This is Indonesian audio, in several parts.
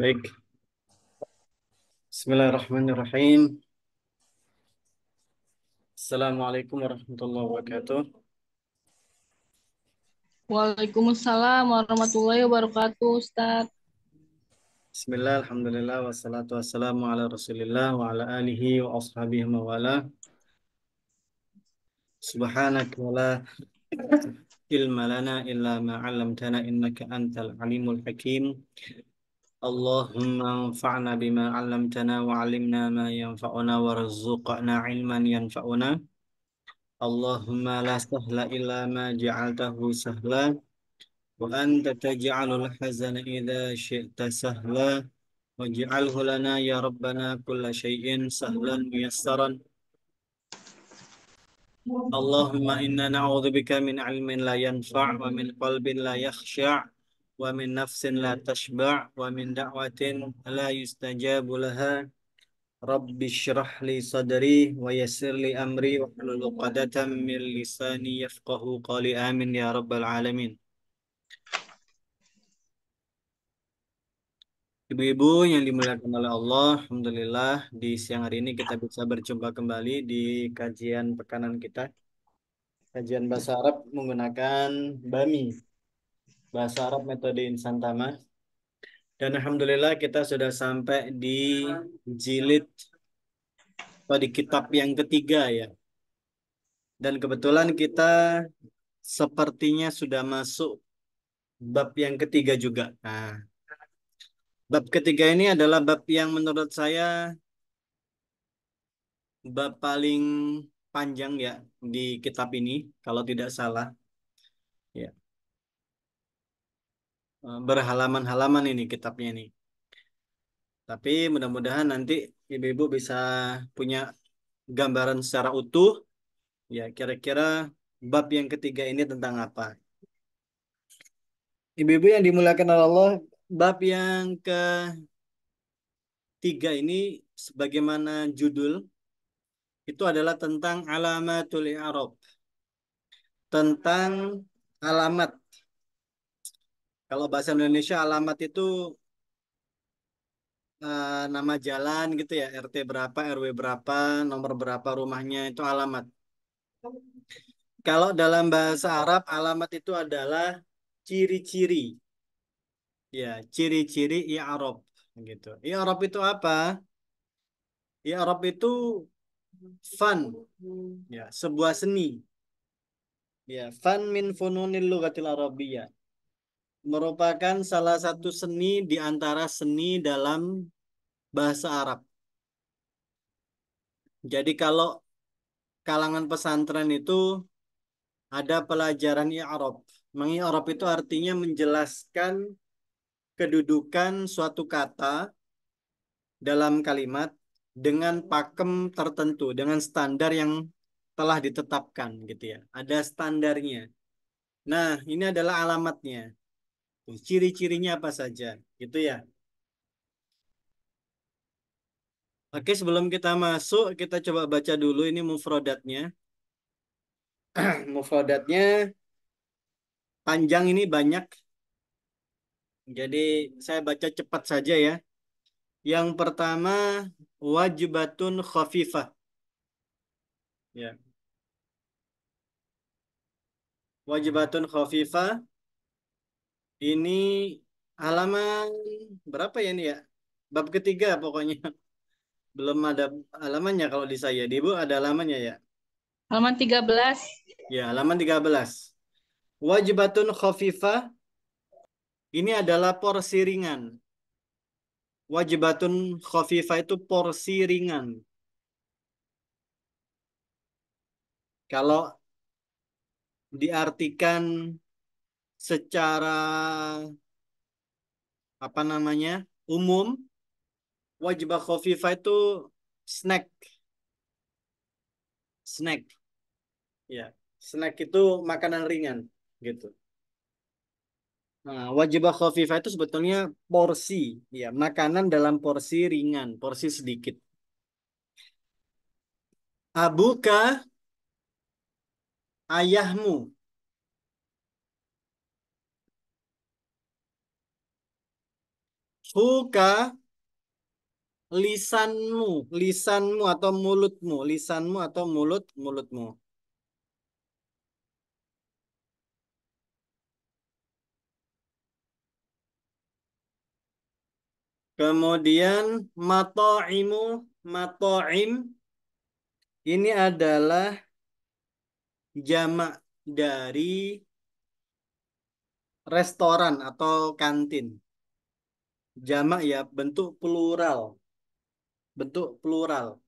Baik. Bismillahirrahmanirrahim. Assalamualaikum warahmatullahi wabarakatuh. Waalaikumsalam warahmatullahi wabarakatuh, Ustaz. Bismillah, alhamdulillah, wassalatu wassalamu ala rasulillah wa ala alihi wa ashabihi mawala. Subhanaka wa ilma lana illa ma innaka antal alimul hakim. Allahumma anfa'na bima 'allamtana wa 'allimna ma yanfa'una warzuqna 'ilman yanfa'una. Allahumma la sahla illa ma ja'altahu sahla wa anta taj'alul hazana idza syi'ta sahla waj'alhu lana ya rabbana kulla shay'in sahlan muyassaran. Allahumma inna na'udzubika min 'almin la yanfa' wa min qalbin la yakhsha' wa min nafsin la tashba' wa min da'watin la yustajabu laha Rabbi shrah li sadri wa yassir li amri wa hlul 'uqdatam min lisani yafqahu qali amin ya rabbal alamin. Ibu-ibu yang dimuliakan oleh Allah, alhamdulillah di siang hari ini kita bisa berjumpa kembali di kajian pekanan kita. Kajian bahasa Arab menggunakan Bami bahasa Arab metode insan tama Dan alhamdulillah kita sudah sampai di jilid atau di kitab yang ketiga ya. Dan kebetulan kita sepertinya sudah masuk bab yang ketiga juga. Nah, bab ketiga ini adalah bab yang menurut saya bab paling panjang ya di kitab ini kalau tidak salah Eh, berhalaman-halaman ini kitabnya ini. Tapi mudah-mudahan nanti ibu-ibu bisa punya gambaran secara utuh ya kira-kira bab yang ketiga ini tentang apa. Ibu-ibu yang dimuliakan Allah, bab yang ke tiga ini sebagaimana judul itu adalah tentang alamatul i'rab. Tentang alamat kalau bahasa Indonesia alamat itu uh, nama jalan gitu ya, RT berapa, RW berapa, nomor berapa rumahnya itu alamat. Kalau dalam bahasa Arab alamat itu adalah ciri-ciri. Ya, ciri-ciri Arab gitu. Arab itu apa? Arab itu fun. Ya, sebuah seni. Ya, fun min fununil lugatil arabiyyah merupakan salah satu seni di antara seni dalam bahasa Arab. Jadi kalau kalangan pesantren itu ada pelajaran i'rab. Mengi'rab itu artinya menjelaskan kedudukan suatu kata dalam kalimat dengan pakem tertentu, dengan standar yang telah ditetapkan gitu ya. Ada standarnya. Nah, ini adalah alamatnya. Ciri-cirinya apa saja, gitu ya. Oke, sebelum kita masuk, kita coba baca dulu ini mufrodatnya. mufrodatnya panjang ini banyak. Jadi saya baca cepat saja ya. Yang pertama wajibatun khafifah. Ya. Wajibatun khafifah ini halaman berapa ya ini ya? Bab ketiga pokoknya. Belum ada halamannya kalau di saya. Di Ibu ada halamannya ya? Halaman 13. Ya, halaman 13. Wajibatun khafifah. Ini adalah porsi ringan. Wajibatun khafifah itu porsi ringan. Kalau diartikan secara apa namanya umum wajibah khafifah itu snack snack ya snack itu makanan ringan gitu Nah, wajibah khafifah itu sebetulnya porsi, ya, makanan dalam porsi ringan, porsi sedikit. Abuka ayahmu. Fuka lisanmu, lisanmu atau mulutmu, lisanmu atau mulut mulutmu. Kemudian mataimu mataim ini adalah jamak dari restoran atau kantin. Jamak ya bentuk plural. Bentuk plural.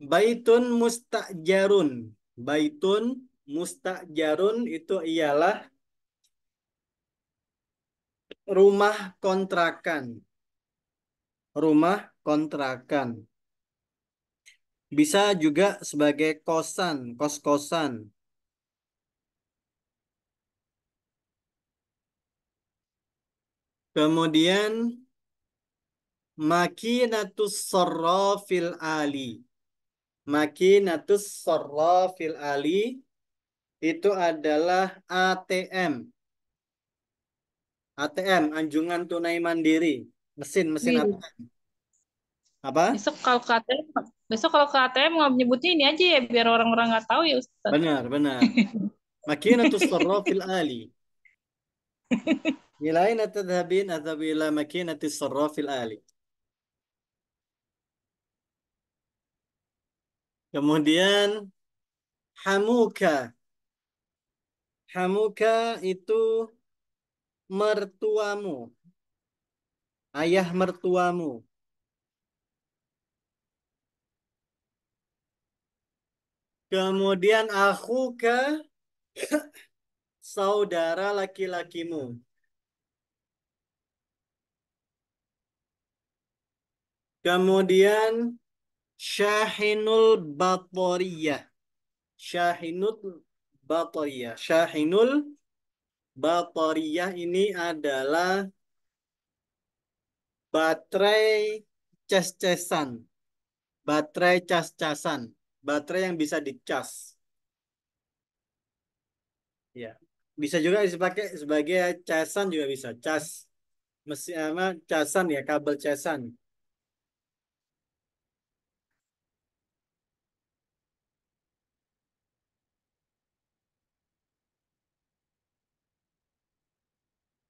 Baitun mustakjarun. Baitun mustakjarun itu ialah rumah kontrakan. Rumah kontrakan. Bisa juga sebagai kosan, kos-kosan. Kemudian makinatus sarrafil ali. Makinatus sarrafil ali itu adalah ATM. ATM, anjungan tunai mandiri. Mesin, mesin ATM. Apa? Besok kalau ke ATM, besok kalau ke ATM nggak menyebutnya ini aja ya biar orang-orang nggak tahu ya Ustaz. Benar, benar. Makinatus sarrafil ali. Bila aina tadhhabin adhabu ila makinati sarrafil ali. Kemudian hamuka. Hamuka itu mertuamu. Ayah mertuamu. Kemudian akuka saudara laki-lakimu. Kemudian Syahinul Batoriyah. Syahinul Batoriyah. Syahinul Batoriyah ini adalah baterai cas-casan. Baterai cas-casan. Baterai yang bisa dicas. Ya. Bisa juga dipakai sebagai casan juga bisa. Cas mesin apa casan ya kabel casan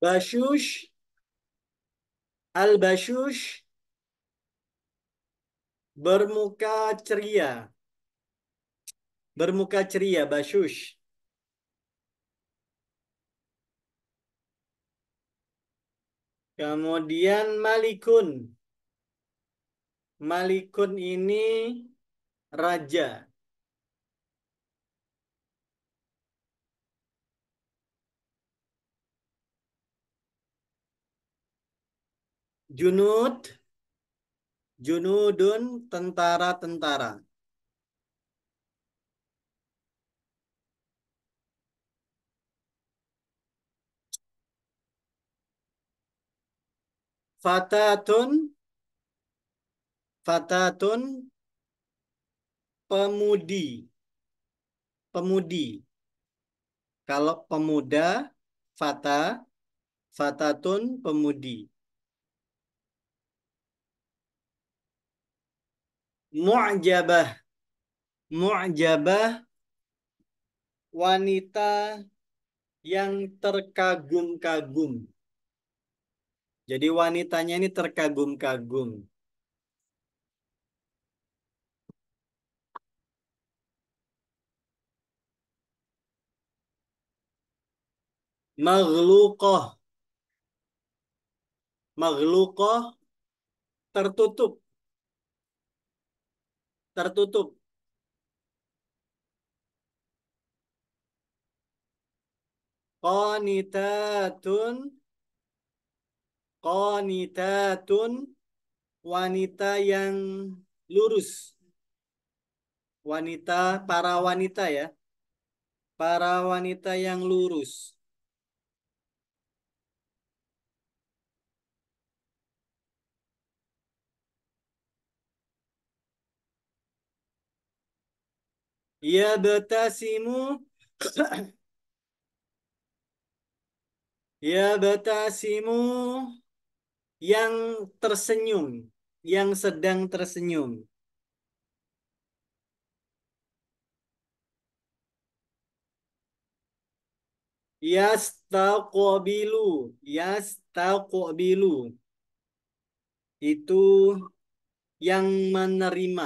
Bashush, Al-Bashush, bermuka ceria. Bermuka ceria, Bashush. Kemudian Malikun. Malikun ini raja. Junud, junudun tentara-tentara. Fatatun, fatatun pemudi. Pemudi. Kalau pemuda, fata, fatatun pemudi. mu'jabah mu'jabah wanita yang terkagum-kagum. Jadi wanitanya ini terkagum-kagum. Maghluqah. Maghluqah tertutup tertutup. Qanitatun Qanitatun wanita yang lurus. Wanita para wanita ya. Para wanita yang lurus. Ya ya batasimu, yang tersenyum, yang sedang tersenyum. Yastaqbilu, yastaqbilu. Itu yang menerima,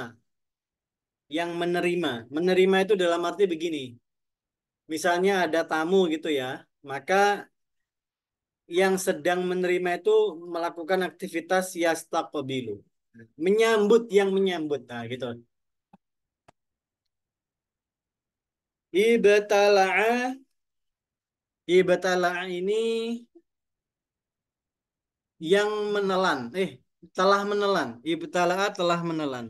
yang menerima. Menerima itu dalam arti begini. Misalnya ada tamu gitu ya, maka yang sedang menerima itu melakukan aktivitas yastaqbilu. Menyambut yang menyambut. Nah, gitu. Ibtala'a Ibtala'a ini yang menelan. Eh, telah menelan. Ibtala'a telah menelan.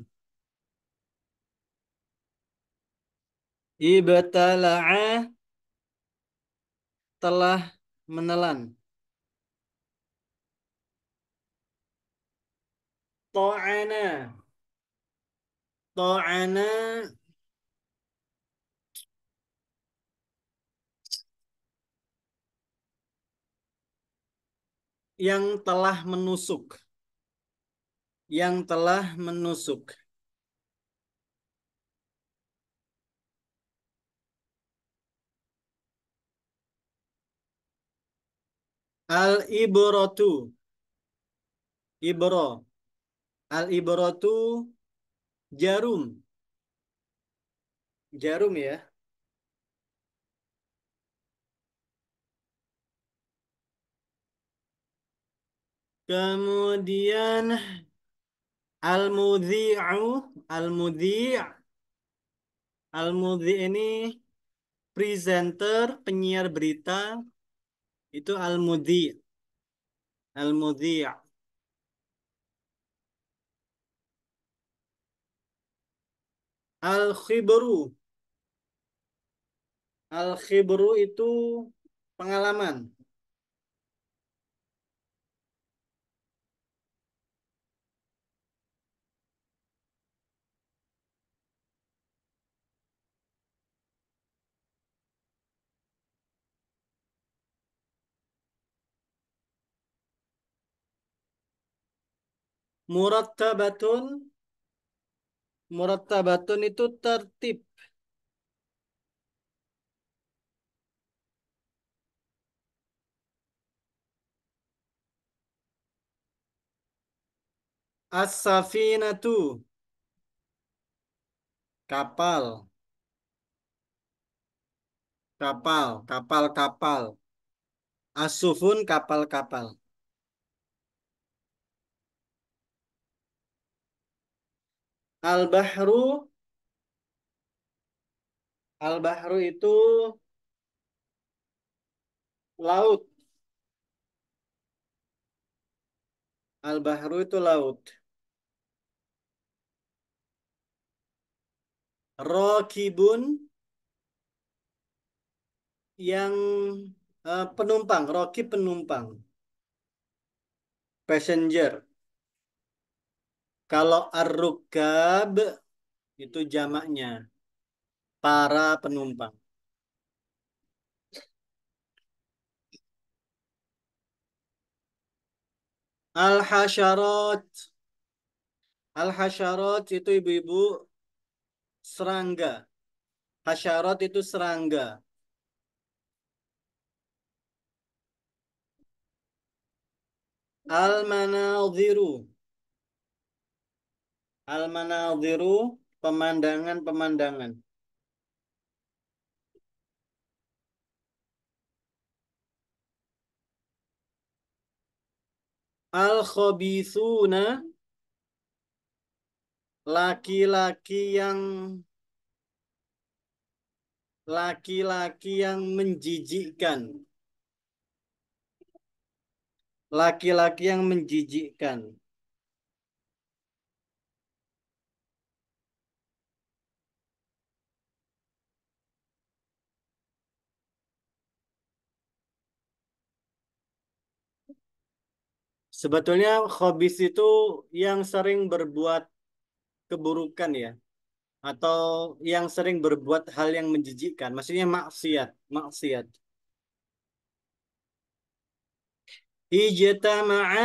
Ibtala'a telah menelan. Ta'ana. Ta'ana yang telah menusuk. Yang telah menusuk. Al ibrotu. Ibro. Al ibrotu jarum. Jarum ya. Kemudian al-mudhi'u, al-mudhi' al-mudhi' ini presenter, penyiar berita itu al-mudhi. Al-mudhi. Al-khibru. Al-khibru itu pengalaman. Murattabatun Murattabatun itu tertib. As-safinatu kapal kapal kapal kapal asufun kapal kapal Al-Bahru Al-Bahru itu laut. Al-Bahru itu laut. Rokibun yang uh, penumpang, roki penumpang. Passenger. Kalau ar itu jamaknya para penumpang. Al-hasyarat. Al-hasyarat itu ibu-ibu serangga. Hasyarat itu serangga. al -manadhiru. Al-manadhiru pemandangan-pemandangan. Al-khabithuna laki-laki yang laki-laki yang menjijikkan. Laki-laki yang menjijikkan. Sebetulnya hobis itu yang sering berbuat keburukan ya, atau yang sering berbuat hal yang menjijikkan, maksudnya maksiat, maksiat. Ijtama'a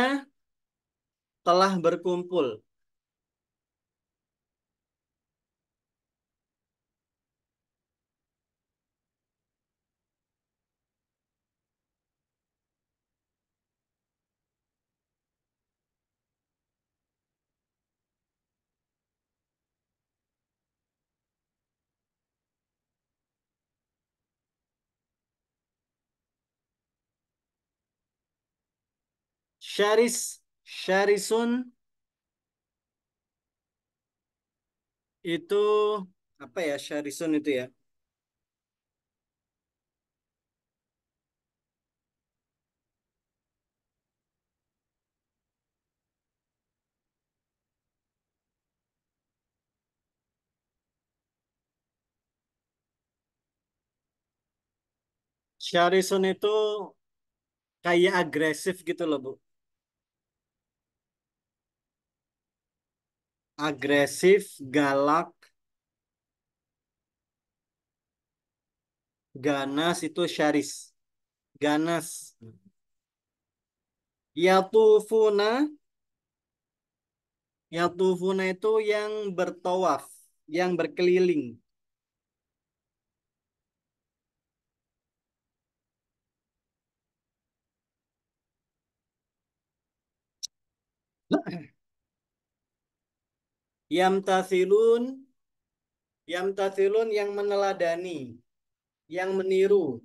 telah berkumpul. Sharis Sharisun itu apa ya Sharisun itu ya? Syarisun itu kayak agresif gitu loh, Bu. agresif, galak, ganas itu syaris. Ganas. Yatufuna. Yatufuna itu yang bertawaf, yang berkeliling. Yamtasilun Yamtasilun yang meneladani, yang meniru.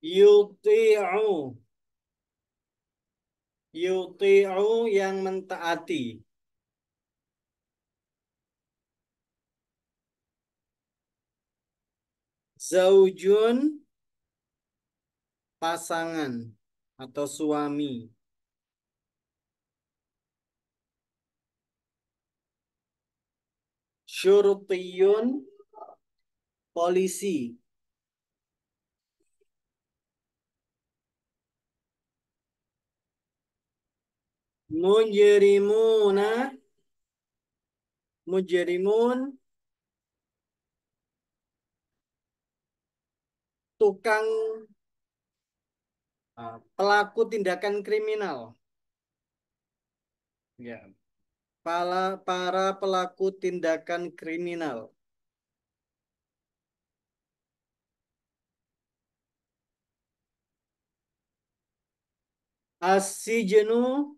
Yuti'u Yuti'u yang mentaati. Zaujun pasangan atau suami. Syurutiyun polisi. Mujerimun, Mujerimun. tukang ah. pelaku tindakan kriminal. Ya. Para, para pelaku tindakan kriminal. Asijenu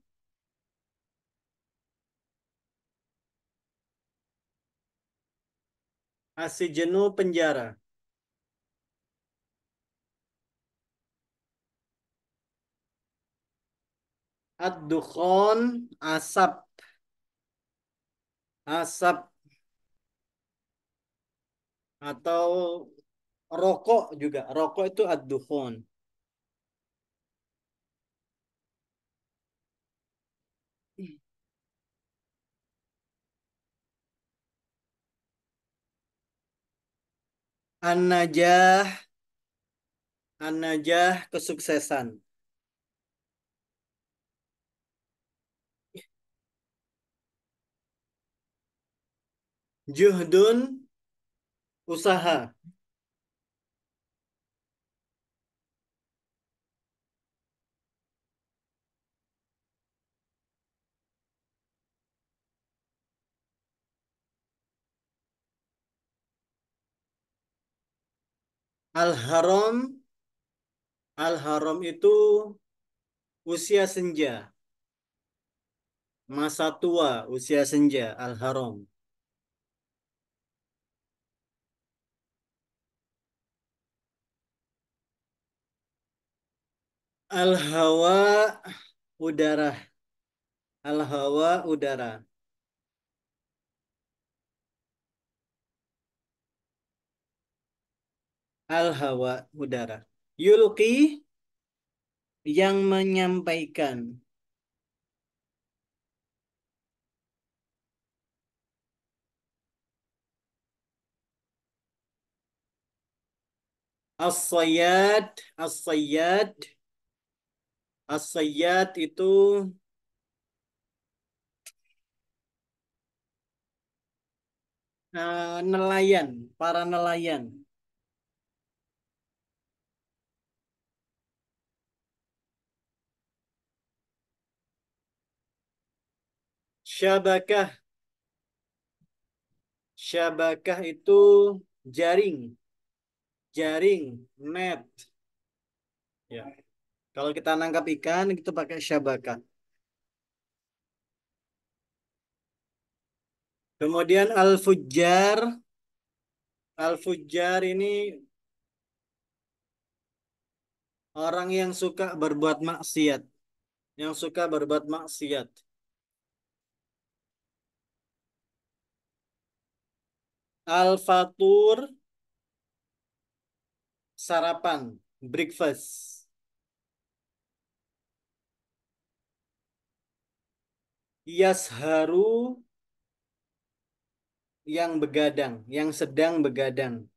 Asijenu penjara. Ad-dukhon asap. Asap atau rokok juga. Rokok itu ad-dukhon. An-najah An-najah kesuksesan. Juhdun usaha. Al-haram Al-haram itu usia senja. Masa tua, usia senja, al-haram. Al-hawa udara. Al-hawa udara. Al-hawa udara. Yulki yang menyampaikan. As-sayyad, as-sayyad as itu uh, nelayan, para nelayan. Syabakah. Syabakah itu jaring. Jaring, net. Ya. Yeah. Kalau kita nangkap ikan, itu pakai syabaka. Kemudian al-fujjar. Al-fujjar ini orang yang suka berbuat maksiat. Yang suka berbuat maksiat. Al-fatur sarapan, breakfast. Yasharu yang begadang, yang sedang begadang.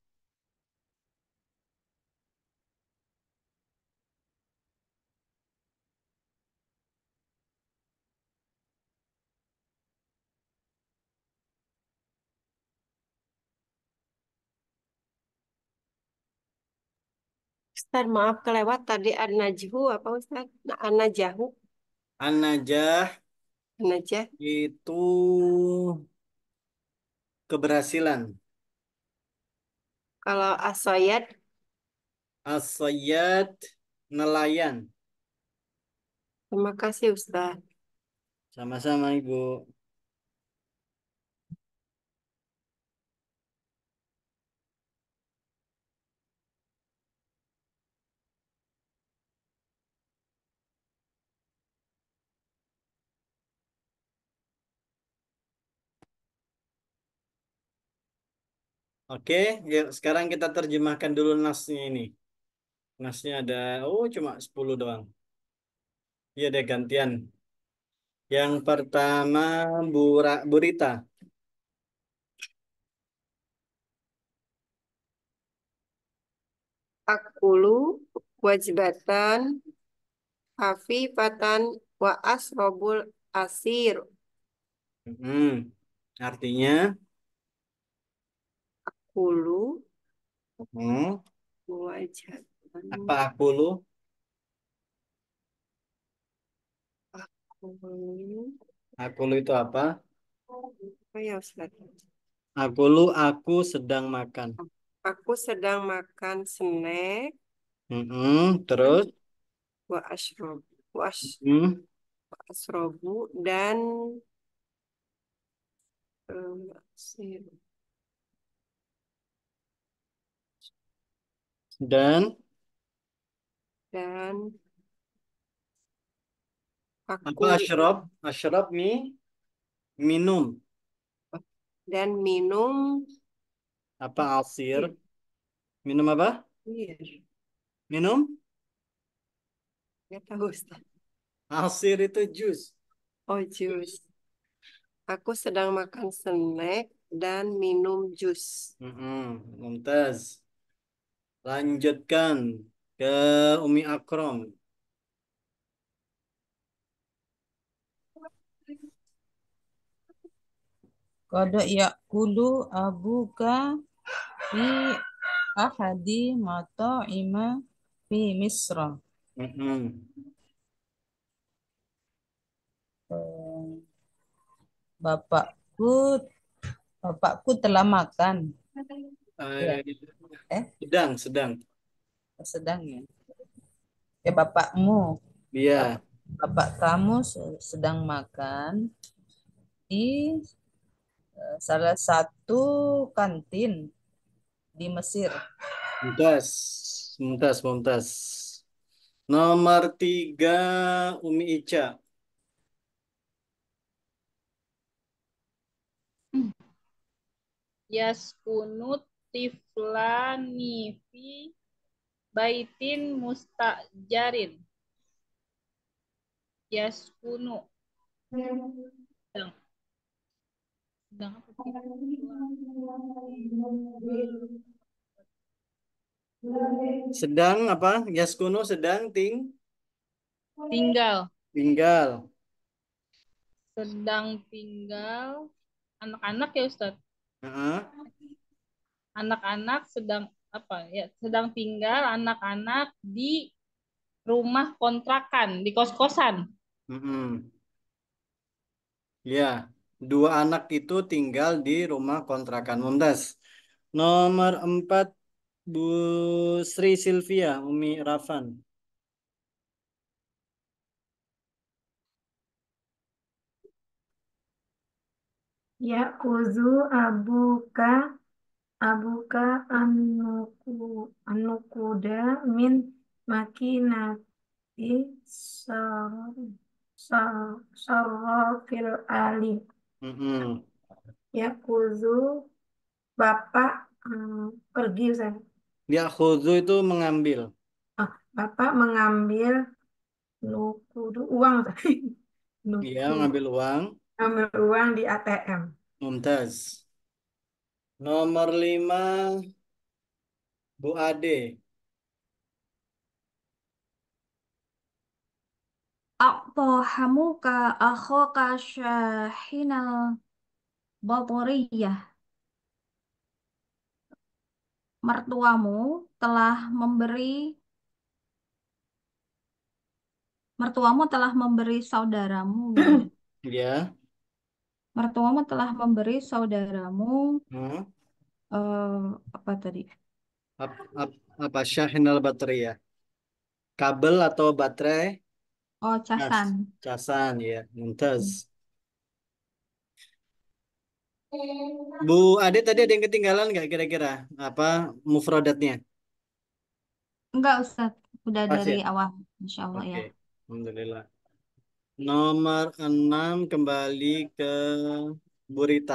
Ustaz, maaf kelewat tadi An-Najhu apa Ustaz? An-Najahu aja. Itu keberhasilan. Kalau asoyat? Asoyat nelayan. Terima kasih Ustaz. Sama-sama Ibu. Oke, okay, ya, sekarang kita terjemahkan dulu nasnya ini. Nasnya ada, oh cuma 10 doang. Iya deh gantian. Yang pertama Bura, Burita. Akulu wajibatan, hafifatan wa asrobul asir. Hmm, artinya puluh hmm. dua apa puluh Akulu. Akulu itu apa? Apa oh, ya Ustaz? Akulu aku sedang makan. Aku sedang makan snack. Mm -hmm. Terus? Wa ashrobu. Wa, ash... mm. dan um, dan dan aku apa ashrab ashrab mi minum dan minum apa asir iya. minum apa asir iya. minum nggak tahu Ustaz. asir itu jus oh jus aku sedang makan snack dan minum jus mm -hmm. mumtaz Lanjutkan ke Umi Akrom. Kada yakulu abuka fi ahadi mata'ima fi Misra. Mm -hmm. Bapakku bapakku telah makan Eh, iya. gitu. eh? Sedang, sedang. Oh, sedang ya. Ya bapakmu. Iya. Bapak, bapak kamu sedang makan di eh, salah satu kantin di Mesir. Muntas, muntas, muntas. Nomor tiga Umi Ica. Yaskunu tiflani fi baitin mustajarin yaskunu sedang sedang apa sedang apa sedang ting tinggal tinggal sedang tinggal anak-anak ya Ustadz? Uh -huh anak-anak sedang apa ya sedang tinggal anak-anak di rumah kontrakan di kos-kosan. Mm -hmm. Ya, dua anak itu tinggal di rumah kontrakan Mumtaz. Nomor empat Bu Sri Silvia Umi Rafan. Ya kuzu abuka abuka anuku anukuda min makinati sar, sar, sarrafil ali mm -hmm. ya kuzu bapak um, anu, pergi saya. ya kuzu itu mengambil Ah, oh, bapak mengambil nukudu uang Iya, mengambil uang. Mengambil uang di ATM. Mumtaz. Nomor lima, Bu Ade. aku akhoka syahinal Baporiyah? Mertuamu telah memberi mertuamu telah memberi saudaramu gitu. Ya mertuamu telah memberi saudaramu hmm? uh, apa tadi? Ap, ap, apa syahinal baterai ya? Kabel atau baterai? Oh, casan. casan ya, mumtaz. Hmm. Bu Ade tadi ada yang ketinggalan nggak kira-kira apa mufradatnya? Enggak Ustaz, udah dari ya? awal, Insya Allah okay. ya. Alhamdulillah. Nomor 6 kembali ke Burita.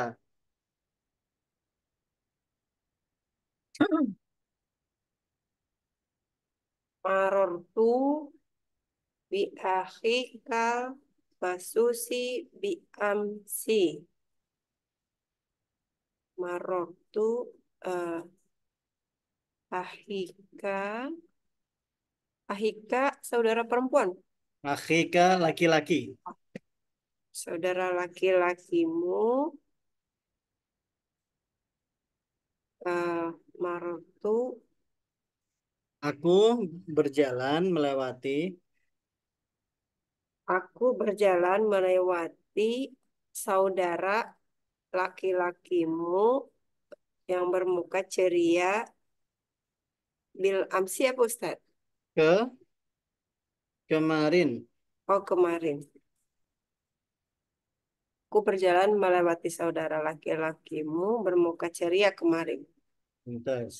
tu bi akhika basusi bi amsi. tu uh, eh, ahika ahika saudara perempuan Akhika laki-laki. Saudara laki-lakimu uh, eh, martu Aku berjalan melewati Aku berjalan melewati saudara laki-lakimu yang bermuka ceria Bil Amsi apa Ustaz? Ke Kemarin. Oh, kemarin. Ku berjalan melewati saudara laki-lakimu bermuka ceria kemarin. Intas.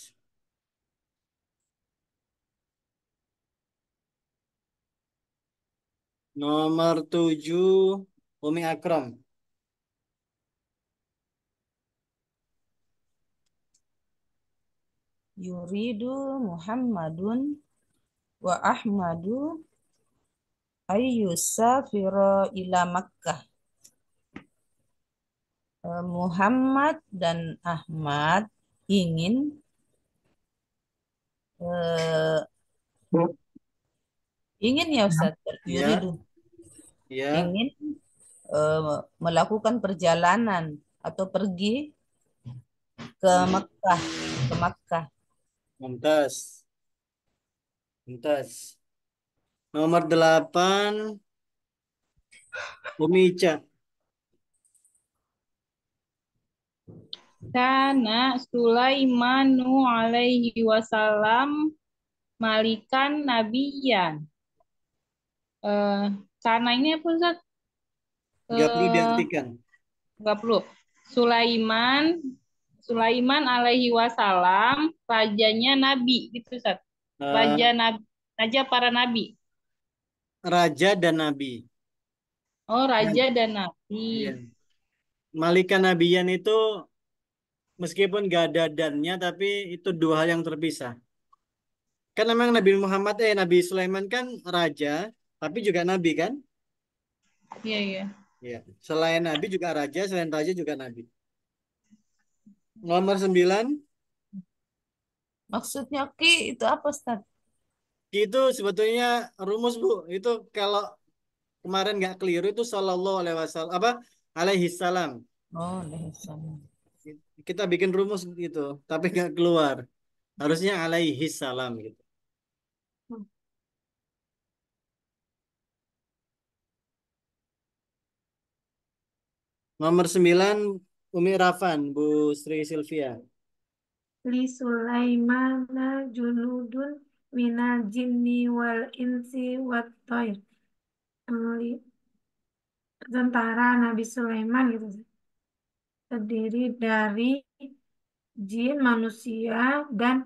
Nomor tujuh, Umi Akram. Yuridu Muhammadun wa Ahmadu ayyusafira ila Makkah. E, Muhammad dan Ahmad ingin uh, ingin ya Ustaz ya. Ya. ingin uh, melakukan perjalanan atau pergi ke Mekah ke Mekah. Mantas. Mantas. Nomor delapan, Umica. Karena Kana Sulaimanu alaihi wasallam malikan nabiyan. Uh, eh, karena ini apa Ustaz? Gak perlu eh, diartikan. Gak perlu. Sulaiman Sulaiman alaihi wasallam rajanya nabi gitu Ustaz. Eh. Raja uh, nabi, raja para nabi raja dan nabi. Oh, raja dan, nabi. Ya. Malika nabiyan itu meskipun gak ada dannya tapi itu dua hal yang terpisah. Kan memang Nabi Muhammad eh Nabi Sulaiman kan raja tapi juga nabi kan? Iya, iya. Iya. Selain nabi juga raja, selain raja juga nabi. Nomor sembilan. Maksudnya Ki itu apa Ustaz? itu sebetulnya rumus bu itu kalau kemarin nggak keliru itu Shallallahu Alaihi Wasallam apa Alaihi Salam oh Alaihi kita bikin rumus gitu tapi nggak keluar harusnya Alaihi Salam gitu hmm. Nomor sembilan Umi Rafan, Bu Sri Silvia. Li Sulaimana Junudun minal jinni wal insi wat toir. Tentara Nabi Sulaiman gitu. Terdiri dari jin, manusia, dan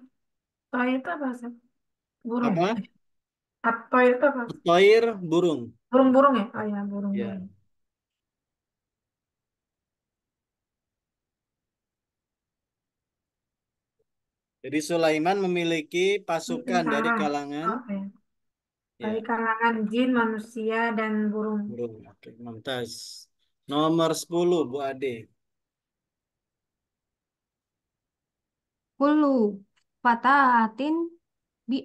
toir itu apa? Sih? Burung. Apa? At toir itu apa? Toir burung. Burung-burung ya? Oh ya, burung-burung. Yeah. Jadi Sulaiman memiliki pasukan dari kalangan okay. ya. kalangan jin, manusia dan burung. Burung. Oke, okay. mantas. Nomor 10 Bu Ade. Kulu fatahatin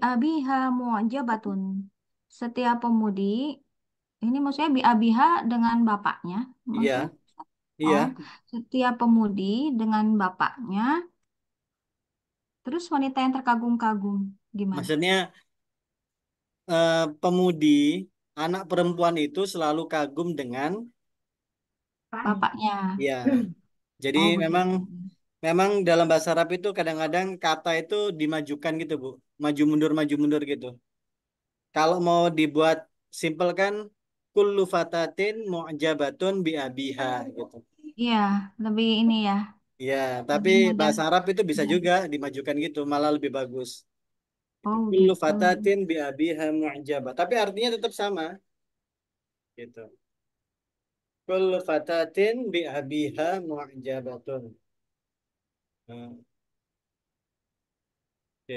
abiha muajabatun. Setiap pemudi ini maksudnya abiha dengan bapaknya. Iya. Iya. Oh, setiap pemudi dengan bapaknya Terus wanita yang terkagum-kagum gimana? Maksudnya eh, pemudi anak perempuan itu selalu kagum dengan Bapaknya. ya. Jadi Oh, memang begitu. memang dalam bahasa Arab itu kadang-kadang kata itu dimajukan gitu, Bu. Maju mundur maju mundur gitu. Kalau mau dibuat simpel kan kullu fatatin mu'jabatun bi abiha gitu. Iya, lebih ini ya. Iya, tapi bahasa Arab itu bisa juga dimajukan gitu, malah lebih bagus. Oh kullu gitu. fatatin bi abiha mu'jaba. Tapi artinya tetap sama gitu. Kullu fatatin bi abiha mu'jabatun. Hmm. Oke.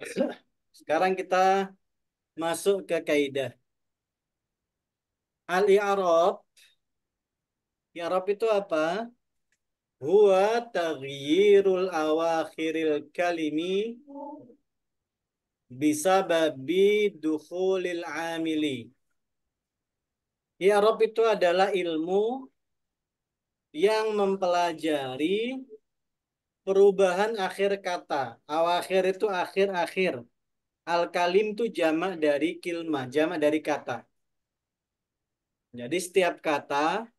Sekarang kita masuk ke kaidah. Al-i'rab I'rab itu apa? Huwa taghyirul awakhiril kalimi babi duhulil amili. I'rab itu adalah ilmu yang mempelajari perubahan akhir kata. Awakhir itu akhir-akhir. Al-kalim itu jamak dari kilma, jamak dari kata. Jadi setiap kata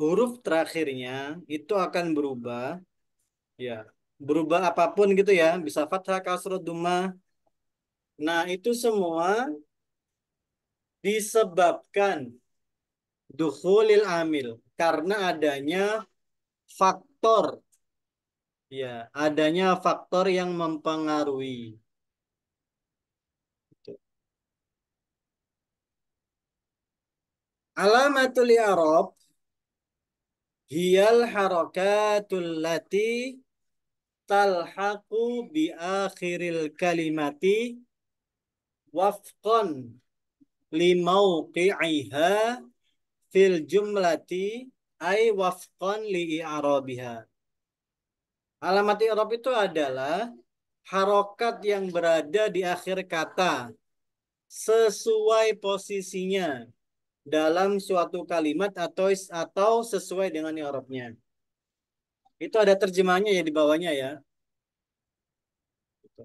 huruf terakhirnya itu akan berubah ya berubah apapun gitu ya bisa fathah kasroh duma nah itu semua disebabkan dukhulil amil karena adanya faktor ya adanya faktor yang mempengaruhi gitu. alamatul i'rab Hiyal harakatul lati talhaqu bi akhiril kalimati wafqan limauqi'iha fil jumlati ay wafqan li i'rabiha. Alamat i'rab itu adalah harokat yang berada di akhir kata sesuai posisinya dalam suatu kalimat atau atau sesuai dengan i'rabnya. Itu ada terjemahannya ya di bawahnya ya. Gitu.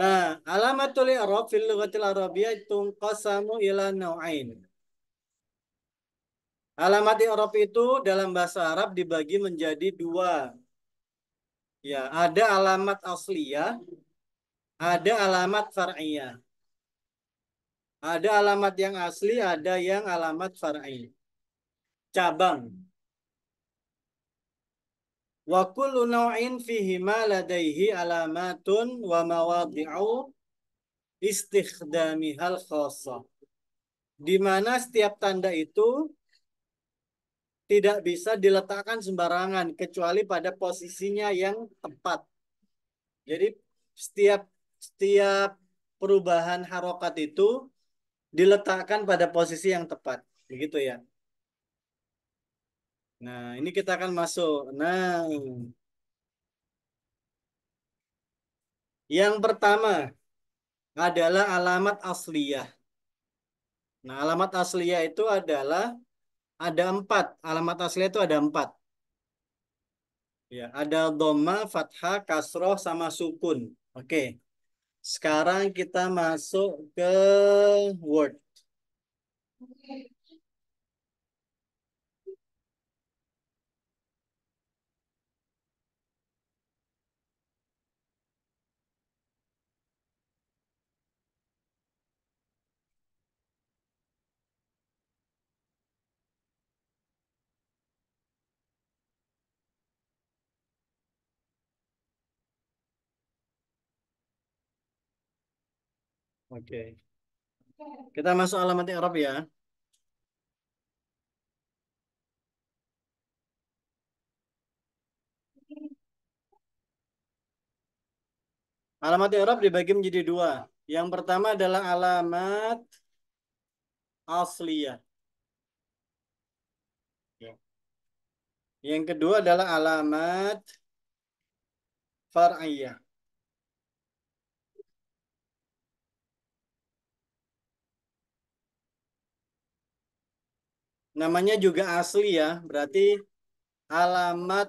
Nah, alamatul i'rab fil lughatil arabiyyah tunqasamu ila nau'ain. Alamat i'rab itu dalam bahasa Arab dibagi menjadi dua. Ya, ada alamat asliyah, ada alamat far'iyah. Ada alamat yang asli, ada yang alamat farai. Cabang. Wa kullu naw'in ma ladaihi alamatun wa mawadi'u istikhdamihal khassah. Di mana setiap tanda itu tidak bisa diletakkan sembarangan kecuali pada posisinya yang tepat. Jadi setiap setiap perubahan harokat itu diletakkan pada posisi yang tepat. Begitu ya. Nah, ini kita akan masuk. Nah, yang pertama adalah alamat asliyah. Nah, alamat asliyah itu adalah ada empat. Alamat asliyah itu ada empat. Ya, ada doma, fathah, kasroh, sama sukun. Oke. Sekarang kita masuk ke Word. Oke. Kita masuk alamat Arab ya. Alamat Arab dibagi menjadi dua. Yang pertama adalah alamat asliyah. Ya. Yang kedua adalah alamat far'iyah. Namanya juga asli ya, berarti alamat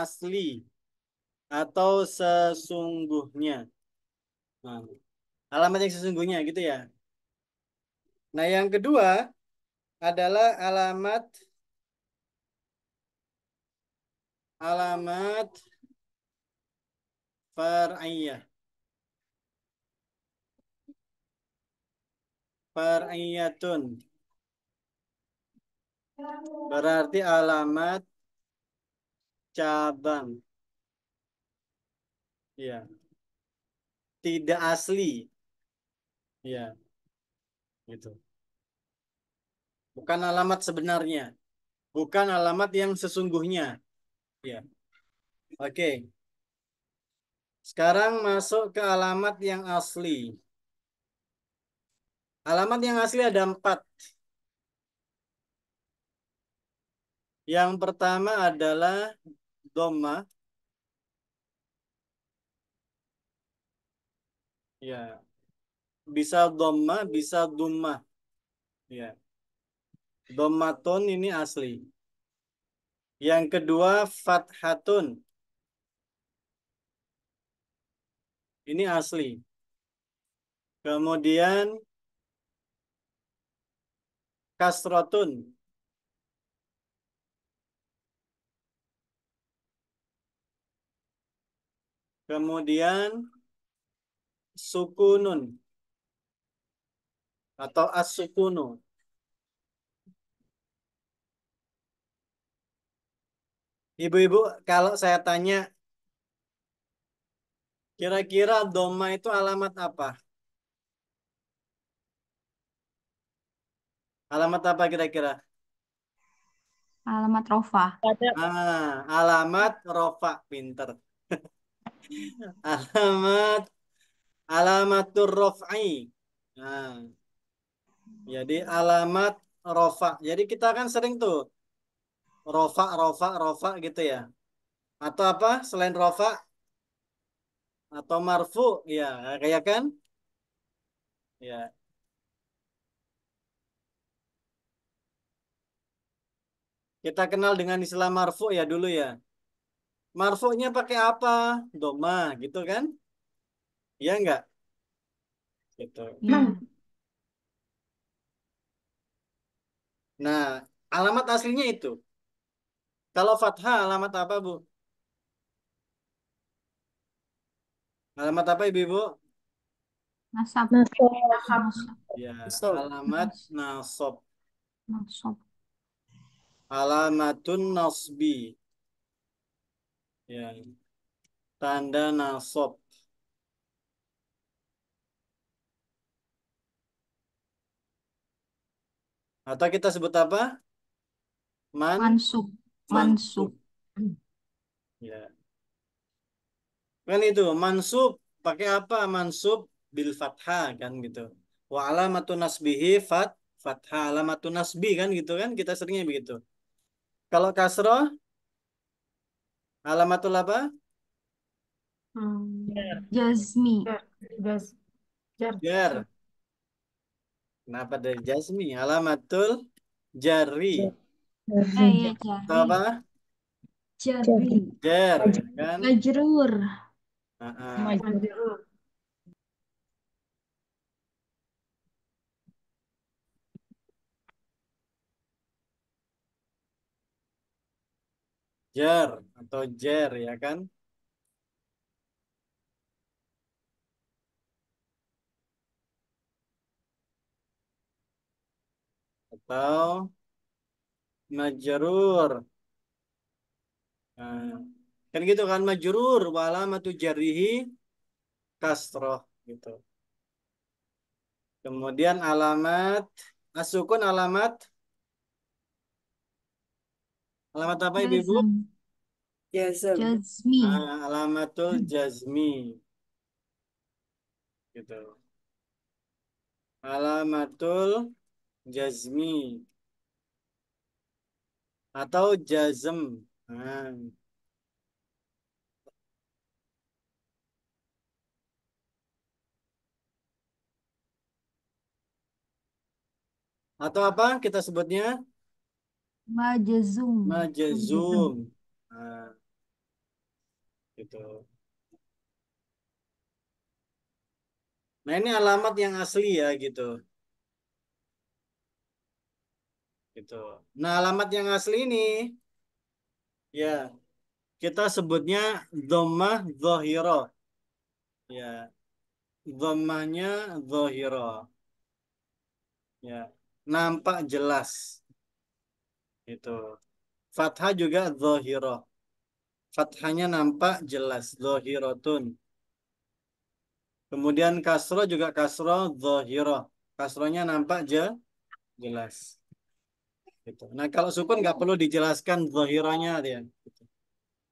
asli atau sesungguhnya. Nah, alamat yang sesungguhnya gitu ya. Nah, yang kedua adalah alamat alamat far'iyah. Far'iyatun. Berarti alamat cabang. Ya. Tidak asli. Ya. Gitu. Bukan alamat sebenarnya. Bukan alamat yang sesungguhnya. Ya. Oke. Sekarang masuk ke alamat yang asli. Alamat yang asli ada empat. Yang pertama adalah doma. Ya. Bisa doma, bisa duma. Ya. Domaton ini asli. Yang kedua fathatun. Ini asli. Kemudian kasrotun. Kemudian sukunun atau as Ibu-ibu, kalau saya tanya kira-kira doma itu alamat apa? Alamat apa kira-kira? Alamat rofa. Ah, alamat rofa, pinter. Alamat alamat turrofai Nah. Jadi alamat rofa. Jadi kita kan sering tuh rofa, rofa, rofa gitu ya. Atau apa selain rofa? Atau marfu, iya, ya kayak kan? Ya. Kita kenal dengan istilah marfu ya dulu ya marfoknya pakai apa? Doma gitu kan? Iya enggak? Gitu. Hmm. Nah, alamat aslinya itu. Kalau fathah alamat apa, Bu? Alamat apa, Ibu-ibu? Nasab. Ya, alamat nasab. Nasab. Alamatun nasbi. Ya. Tanda nasab. Atau kita sebut apa? Man Mansub. Mansub. Ya. Kan itu mansub pakai apa? Mansub bil fathah kan gitu. Wa alamatu nasbihi fat fathah Alamatu nasbi kan gitu kan kita seringnya begitu. Kalau kasroh Alamatul apa? Hmm. Jar. Kenapa dari Jasmi? Alamatul jari. Eh, iya, Atau apa? Jari. Jar, kan? Majrur. Uh -uh. Majrur. Jar. Yeah atau jer ya kan atau majrur nah, kan gitu kan majrur wala matu jarihi kasroh gitu kemudian alamat asukun alamat Alamat apa ibu-ibu? Jazm. Jazmi. Ah, alamatul hmm. jazmi. Gitu. Alamatul jazmi. Atau jazm. Nah. Atau apa kita sebutnya? Majazum. Majazum. Nah gitu nah ini alamat yang asli ya gitu gitu nah alamat yang asli ini ya kita sebutnya dhammah dhahira ya dhammahnya dhahira ya nampak jelas itu fathah juga dhahira fathahnya nampak jelas zohirotun. Kemudian kasro juga kasro zohiro. Kasronya nampak je, jelas. Gitu. Nah kalau sukun nggak perlu dijelaskan zohironya dia. Gitu.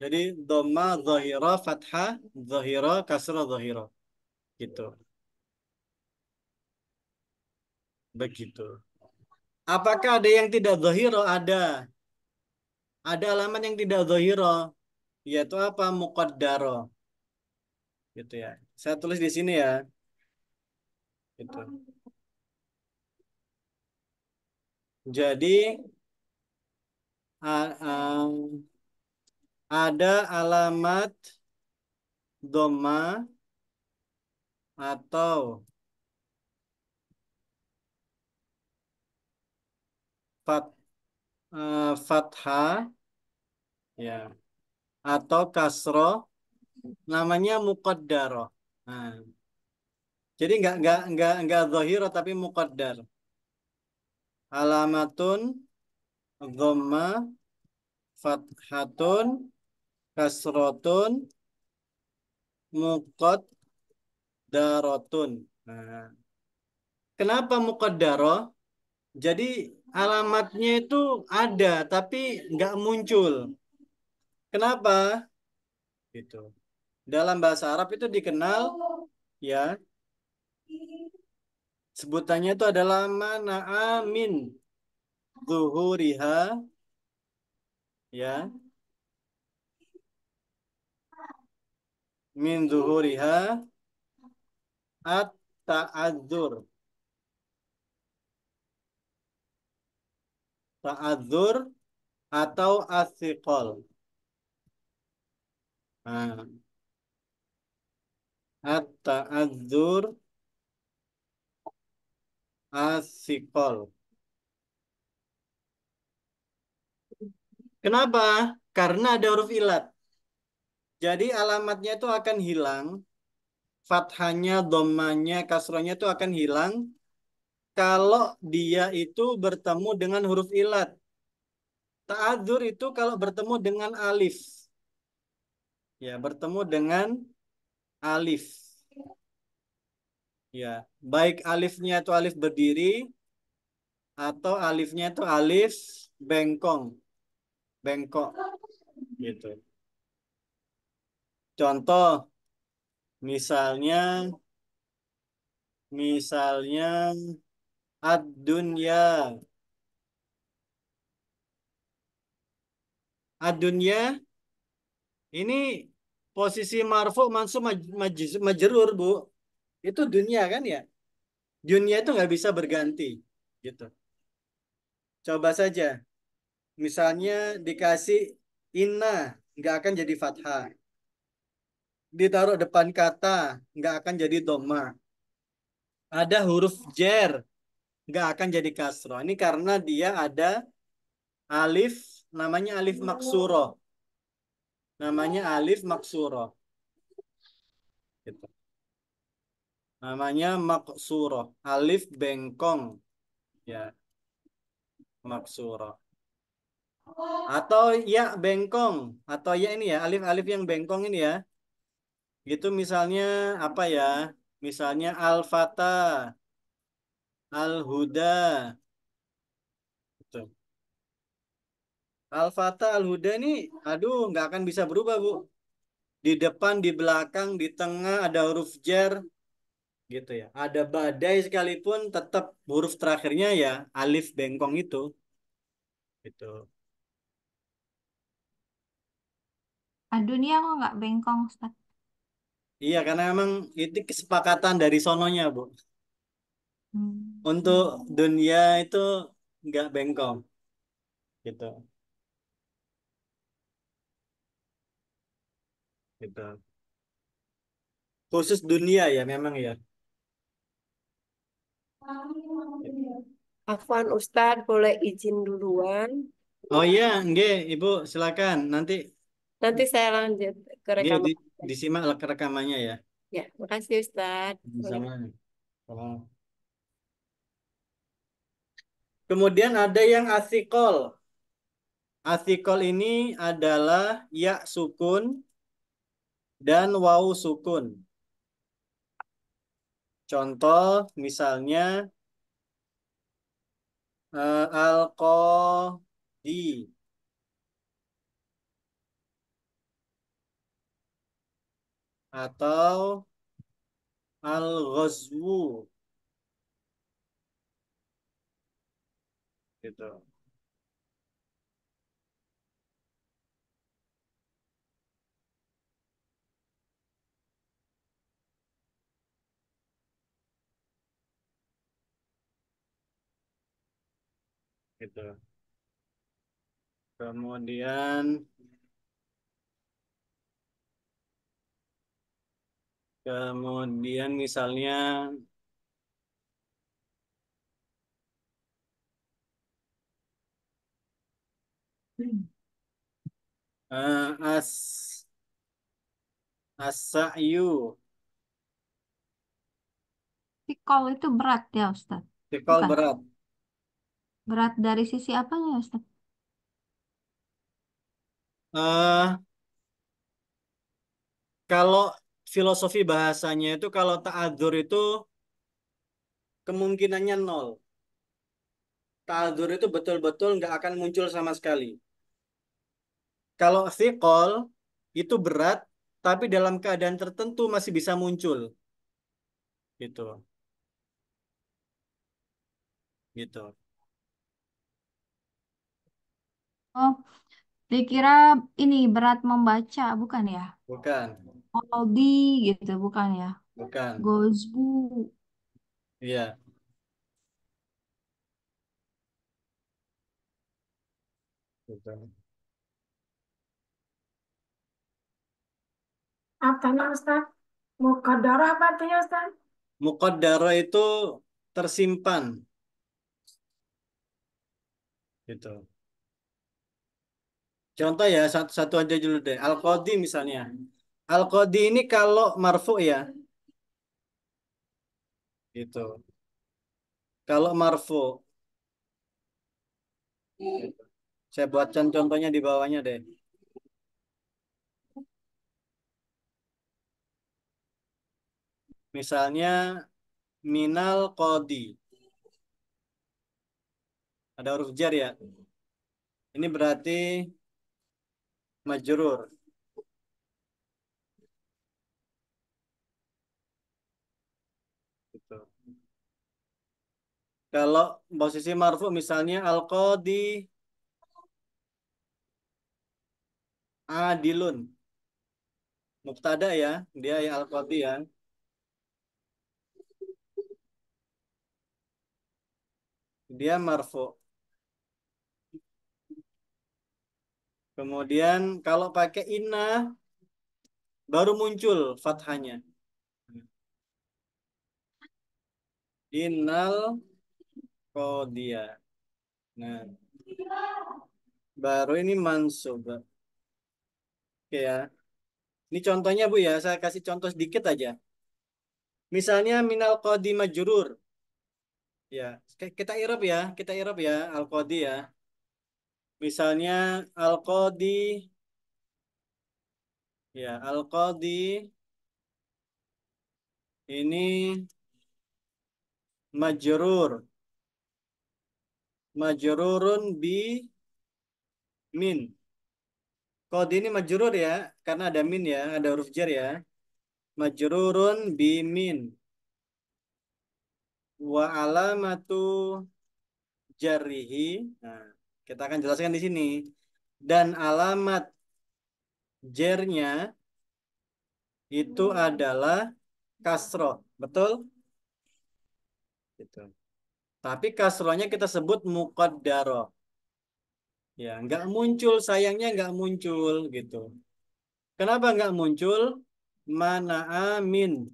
Jadi doma zohiro fathah zohiro kasro zohiro. Gitu. Begitu. Apakah ada yang tidak zohiro? Ada. Ada alamat yang tidak zohiro yaitu apa Mukodaro, gitu ya saya tulis di sini ya gitu jadi ada alamat doma atau fat, e, fathah ya yeah atau kasro namanya mukodaro Nah. Jadi nggak nggak nggak nggak zahiro tapi mukodar Alamatun goma fathatun kasrotun darotun. Nah. Kenapa mukodaro Jadi alamatnya itu ada tapi nggak muncul. Kenapa? Gitu. Dalam bahasa Arab itu dikenal ya sebutannya itu adalah mana amin zuhuriha ya min zuhuriha at ta'adzur ta'adzur atau asikol Ah. at azur asipol Kenapa? Karena ada huruf ilat. Jadi alamatnya itu akan hilang. Fathanya, domanya, kasrohnya itu akan hilang. Kalau dia itu bertemu dengan huruf ilat. Ta'adzur itu kalau bertemu dengan alif. Ya, bertemu dengan alif. Ya, baik alifnya itu alif berdiri atau alifnya itu alif bengkong. Bengkok. Gitu. Contoh misalnya misalnya ad-dunya ad-dunya ini posisi marfu mansu maj, maj, majerur bu itu dunia kan ya dunia itu nggak bisa berganti gitu coba saja misalnya dikasih inna nggak akan jadi fathah ditaruh depan kata nggak akan jadi doma ada huruf jer nggak akan jadi kasro ini karena dia ada alif namanya alif maksuro namanya alif maksuro. Gitu. Namanya maksuro, alif bengkong. Ya. Maksuro. Atau ya bengkong, atau ya ini ya, alif-alif yang bengkong ini ya. Gitu misalnya apa ya? Misalnya alfata, alhuda al Alhuda Al-Huda ini, aduh, nggak akan bisa berubah, Bu. Di depan, di belakang, di tengah ada huruf jar, gitu ya. Ada badai sekalipun tetap huruf terakhirnya ya alif bengkong itu. Gitu. Aduh, ini aku nggak bengkong, Ustaz. Iya, karena emang itu kesepakatan dari sononya, Bu. Hmm. Untuk dunia itu nggak bengkong. Gitu. gitu. Khusus dunia ya memang ya. Afwan Ustadz, boleh izin duluan? Oh iya, enggak Ibu, silakan. Nanti nanti saya lanjut ke rekaman. Di, disimak rekamannya ya. Ya, makasih Ustadz. Sama. Kemudian ada yang asikol. Asikol ini adalah ya sukun dan wau sukun. Contoh misalnya uh, eh, al di atau al-ghazwu gitu. gitu kemudian kemudian misalnya uh, as asayu Tikol itu berat ya Ustaz? Tikol Bukan. berat. Berat dari sisi apanya, Ustaz? Uh, kalau filosofi bahasanya itu kalau ta'adzur itu kemungkinannya nol. Ta'adzur itu betul-betul nggak akan muncul sama sekali. Kalau thiqol itu berat, tapi dalam keadaan tertentu masih bisa muncul. Gitu. Gitu. Oh, dikira ini berat membaca, bukan ya? Bukan, Aldi gitu, bukan ya? bukan. Gozbu. Iya. Bukan. namanya Ustaz? mukadara apa artinya Ustaz? Muqaddara itu tersimpan. Gitu. Contoh ya satu, satu aja dulu deh. Al Qadi misalnya. Al Qadi ini kalau marfu ya, gitu. Kalau marfu, saya buat contohnya di bawahnya deh. Misalnya minal kodi Ada huruf jar ya. Ini berarti majrur. Gitu. Kalau posisi marfu misalnya al-qadi adilun. muktada ya, dia yang al-qadi ya. Dia marfu. Kemudian kalau pakai inna baru muncul fathahnya. Innal kodia. Nah, baru ini mansub. Oke ya. Ini contohnya Bu ya, saya kasih contoh sedikit aja. Misalnya minal qadi majrur. Ya, ya, kita irab ya, kita irab ya al qadi ya. Misalnya Al-Qadi ya Al-Qadi ini majurur majrurun bi min Kodi ini majurur ya, karena ada min ya, ada huruf jar ya. Majrurun bi min. Wa alamatu jarihi. Nah, kita akan jelaskan di sini. Dan alamat jernya itu hmm. adalah kasro, betul? Gitu. Tapi kasronya kita sebut mukodaro, Ya, nggak muncul, sayangnya nggak muncul gitu. Kenapa nggak muncul? Mana amin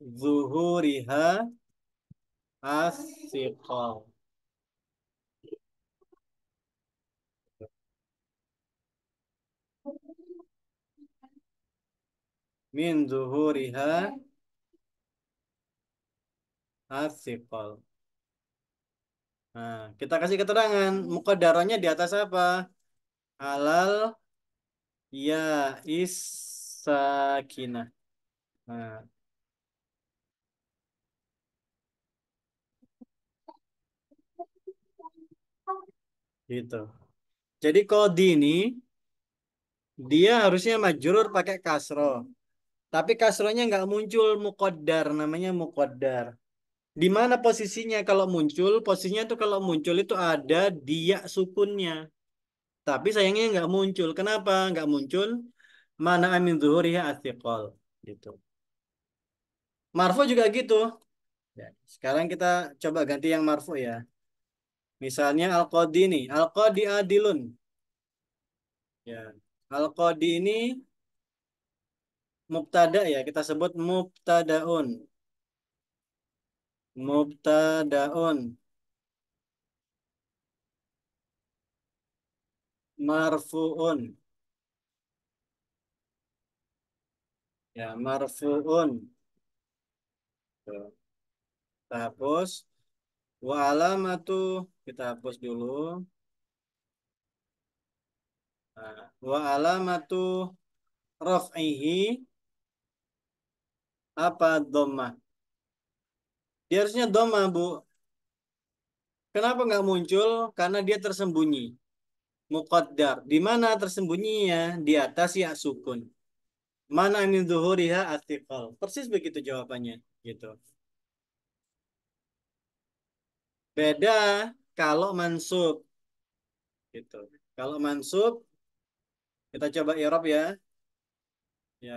zuhuriha asiqal. min zuhuriha asiqal. Nah, kita kasih keterangan mukodaronya di atas apa? Halal ya isakina. Nah. Gitu. Jadi kodi ini dia harusnya majrur pakai kasro. Tapi kasronya nggak muncul mukodar, namanya mukodar. Di mana posisinya kalau muncul? Posisinya tuh kalau muncul itu ada dia sukunnya. Tapi sayangnya nggak muncul. Kenapa nggak muncul? Mana amin zuhur ya asyikol Gitu. Marfo juga gitu. Ya, sekarang kita coba ganti yang Marfo ya. Misalnya Al-Qadi nih. Al-Qadi adilun. Ya. Al-Qadi ini mubtada ya kita sebut mubtadaun mubtadaun marfuun ya marfuun kita hapus wa alamatu kita hapus dulu nah, wa alamatu raf'ihi apa doma dia harusnya doma bu kenapa nggak muncul karena dia tersembunyi muqaddar di mana ya? di atas ya sukun mana min zuhuriha artikel persis begitu jawabannya gitu beda kalau mansub gitu kalau mansub kita coba irob ya ya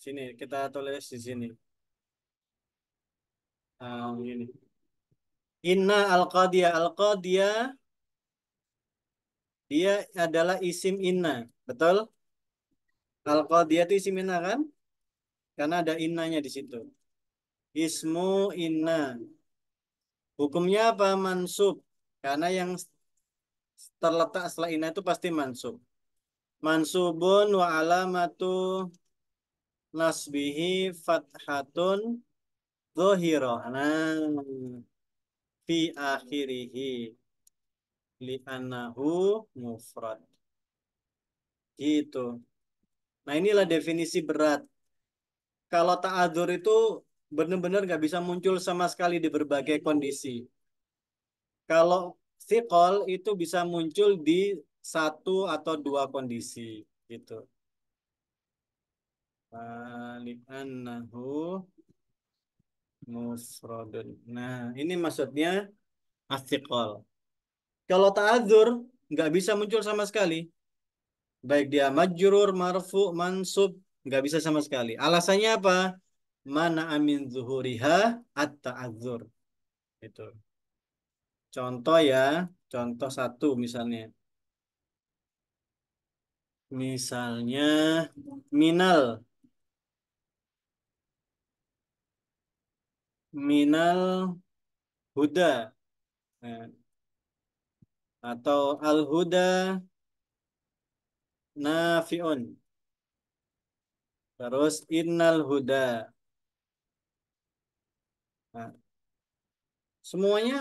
Sini kita tulis di sini. Um, ah, ini. Inna al-Qadiyah. Al-Qadiyah dia adalah isim inna. Betul? Al-Qadiyah itu isim inna kan? Karena ada innanya di situ. Ismu inna. Hukumnya apa? Mansub. Karena yang terletak setelah inna itu pasti mansub. Mansubun wa alamatu nasbihi fathatun zohiro nah fi akhirihi li'annahu mufrad gitu nah inilah definisi berat kalau ta'adzur itu benar-benar nggak bisa muncul sama sekali di berbagai kondisi kalau sikol itu bisa muncul di satu atau dua kondisi gitu li'annahu musradun. Nah, ini maksudnya asyikol Kalau ta'adzur, nggak bisa muncul sama sekali. Baik dia majrur, marfu, mansub, nggak bisa sama sekali. Alasannya apa? Mana amin zuhuriha at-ta'adzur. Itu. Contoh ya, contoh satu misalnya. Misalnya minal minal huda eh, atau al huda Nafion, terus innal huda nah, semuanya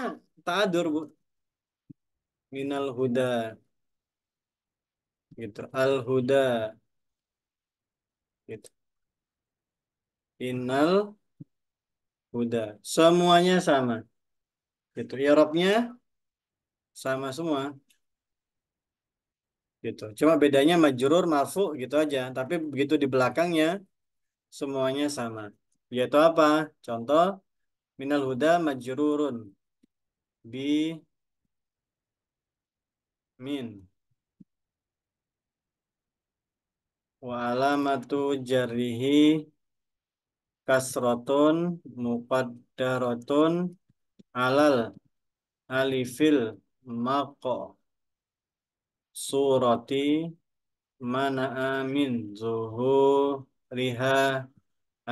ta'adur bu minal huda gitu al huda gitu innal Huda. Semuanya sama. Gitu. Eropnya sama semua. Gitu. Cuma bedanya majurur marfu gitu aja. Tapi begitu di belakangnya semuanya sama. Yaitu apa? Contoh minal huda majururun bi min wa alamatu jarihi kasrotun muqaddarotun alal alifil maqo surati mana amin zuhuriha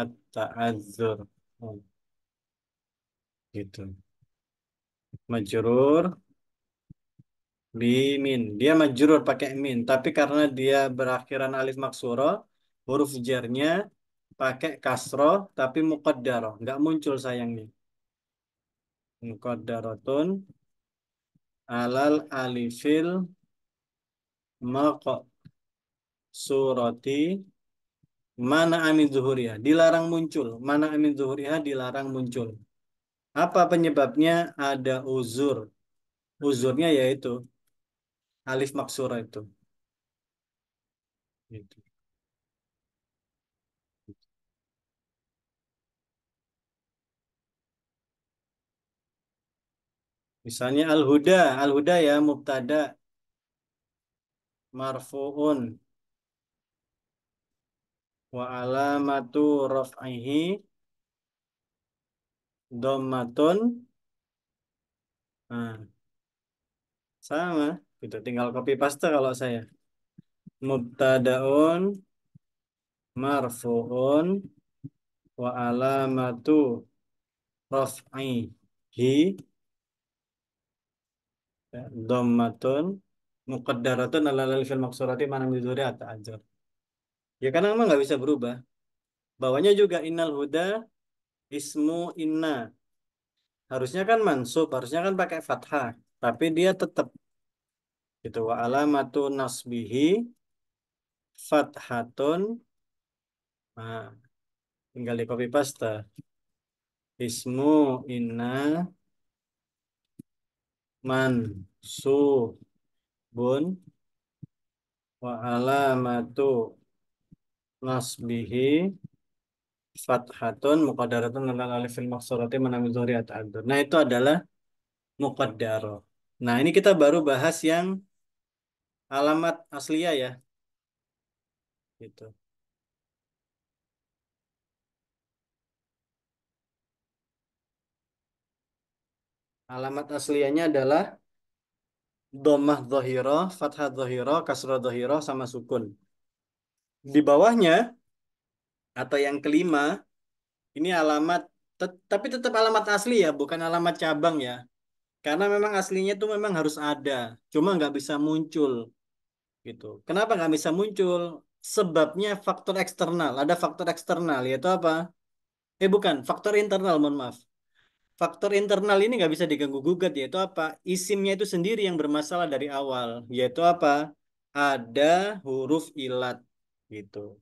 at-ta'azzur gitu majurur bimin dia majurur pakai min tapi karena dia berakhiran alif maksuro huruf jernya pakai kasro tapi mukodaro Nggak muncul sayang sayangnya. tun alal alifil makok suroti mana amin zuhuriyah. Dilarang muncul. Mana amin zuhuriyah dilarang muncul. Apa penyebabnya? Ada uzur. Uzurnya yaitu alif maksura itu. Gitu. Misalnya al-huda, al-huda ya mubtada marfu'un wa alamatu raf'ihi dhammatun nah, sama kita tinggal copy paste kalau saya mubtadaun marfu'un wa alamatu raf'ihi dommatun muqaddaratun ala alfil maksurati mana mizuri ajar Ya karena memang nggak bisa berubah. Bawahnya juga innal huda ismu inna. Harusnya kan mansub, harusnya kan pakai fathah, tapi dia tetap gitu wa alamatu nasbihi fathatun nah, tinggal di copy paste ismu inna man su bun wa alamatu nasbihi fathatun muqaddaratun ala alifil maksurati manami dzuriyat ta'adur. Nah, itu adalah muqaddar. Nah, ini kita baru bahas yang alamat asliya ya. Gitu. Alamat aslinya adalah Domah Dohiro, Fathah Dohiro, Kasrah Dohiro, sama Sukun. Di bawahnya, atau yang kelima, ini alamat, tet tapi tetap alamat asli ya, bukan alamat cabang ya. Karena memang aslinya itu memang harus ada, cuma nggak bisa muncul. gitu. Kenapa nggak bisa muncul? Sebabnya faktor eksternal, ada faktor eksternal, yaitu apa? Eh bukan, faktor internal, mohon maaf faktor internal ini nggak bisa diganggu gugat yaitu apa isimnya itu sendiri yang bermasalah dari awal yaitu apa ada huruf ilat gitu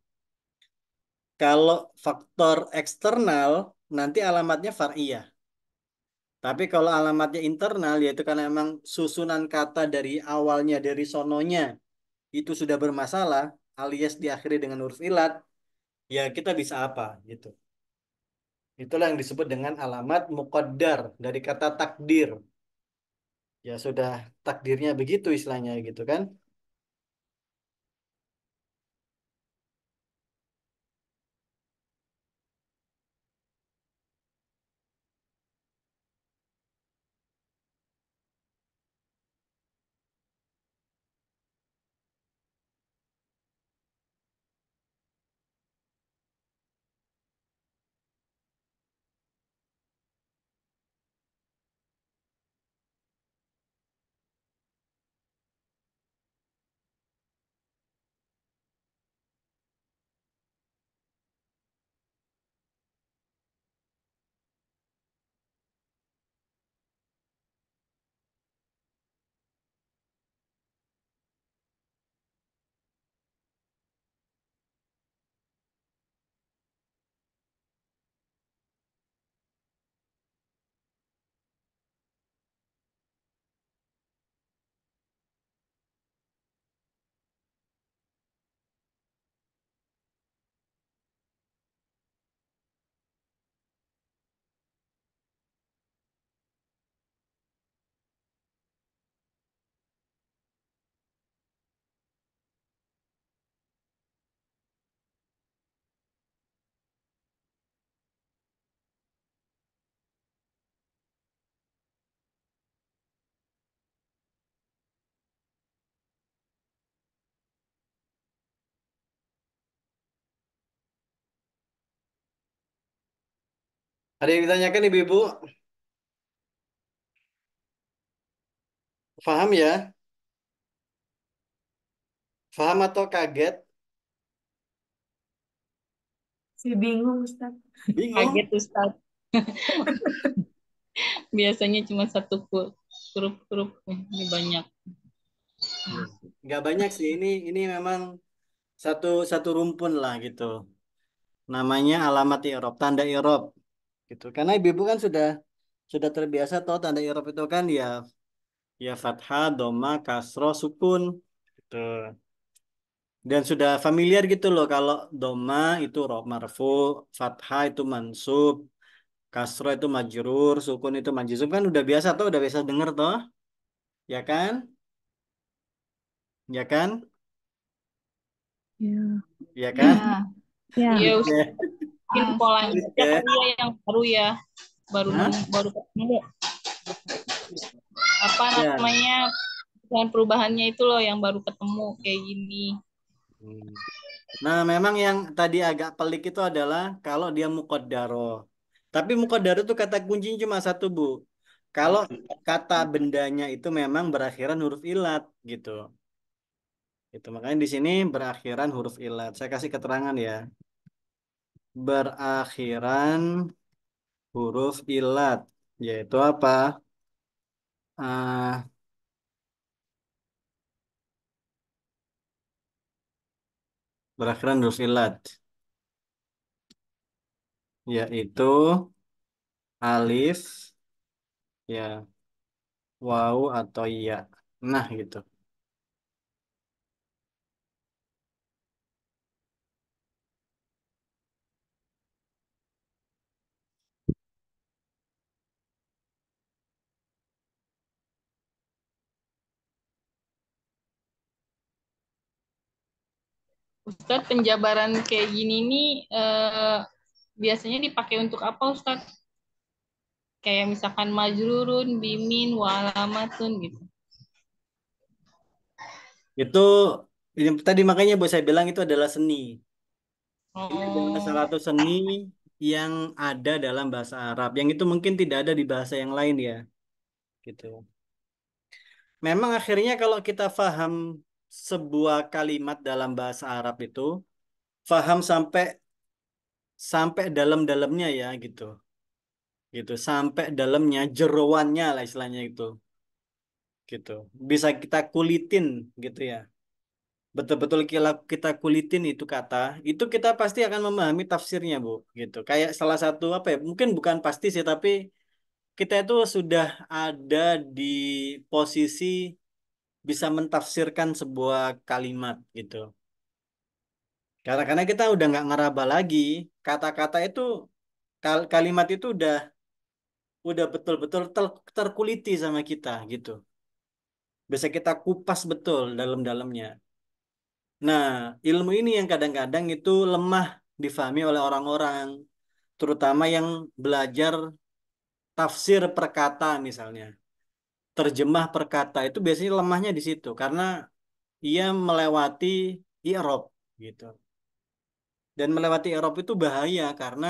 kalau faktor eksternal nanti alamatnya far'iyah tapi kalau alamatnya internal yaitu karena emang susunan kata dari awalnya dari sononya itu sudah bermasalah alias diakhiri dengan huruf ilat ya kita bisa apa gitu Itulah yang disebut dengan alamat muqaddar dari kata takdir. Ya sudah takdirnya begitu istilahnya gitu kan. Ada yang ditanyakan ibu-ibu? Faham ya? Faham atau kaget? Si bingung Ustaz. Bingung. Kaget Ustaz. Biasanya cuma satu huruf-huruf eh, ini banyak. Gak banyak sih ini ini memang satu satu rumpun lah gitu. Namanya alamat Eropa, tanda Eropa gitu karena ibu-ibu kan sudah sudah terbiasa tahu tanda irob itu kan ya ya fathah doma kasro sukun gitu dan sudah familiar gitu loh kalau doma itu marfu fathah itu mansub kasro itu majrur sukun itu majzum kan udah biasa tuh udah biasa denger toh ya kan ya kan ya, ya kan ya, ya. ya mungkin ah, pola ya. dia yang baru ya baru huh? baru ketemu apa yeah. namanya dengan perubahannya itu loh yang baru ketemu kayak gini hmm. nah memang yang tadi agak pelik itu adalah kalau dia mukodaro tapi mukodaro itu kata kuncinya cuma satu bu kalau kata bendanya itu memang berakhiran huruf ilat gitu itu makanya di sini berakhiran huruf ilat saya kasih keterangan ya berakhiran huruf ilat, yaitu apa? Uh, berakhiran huruf ilat, yaitu alif, ya, wau atau ya. Nah, gitu. Ustadz, penjabaran kayak gini nih eh, biasanya dipakai untuk apa Ustadz? Kayak misalkan majrurun, bimin, walamatun gitu. Itu yang tadi makanya buat saya bilang itu adalah seni. Oh. Ini adalah oh. salah satu seni yang ada dalam bahasa Arab. Yang itu mungkin tidak ada di bahasa yang lain ya. Gitu. Memang akhirnya kalau kita paham sebuah kalimat dalam bahasa Arab itu faham sampai sampai dalam-dalamnya ya gitu. Gitu, sampai dalamnya jeruannya lah istilahnya itu. Gitu. Bisa kita kulitin gitu ya. Betul-betul kita kulitin itu kata, itu kita pasti akan memahami tafsirnya, Bu, gitu. Kayak salah satu apa ya? Mungkin bukan pasti sih tapi kita itu sudah ada di posisi bisa mentafsirkan sebuah kalimat gitu. Karena karena kita udah nggak ngeraba lagi kata-kata itu kal kalimat itu udah udah betul-betul ter terkuliti sama kita gitu. Bisa kita kupas betul dalam-dalamnya. Nah, ilmu ini yang kadang-kadang itu lemah difahami oleh orang-orang, terutama yang belajar tafsir perkata misalnya terjemah perkata itu biasanya lemahnya di situ karena ia melewati Eropa gitu. Dan melewati Eropa itu bahaya karena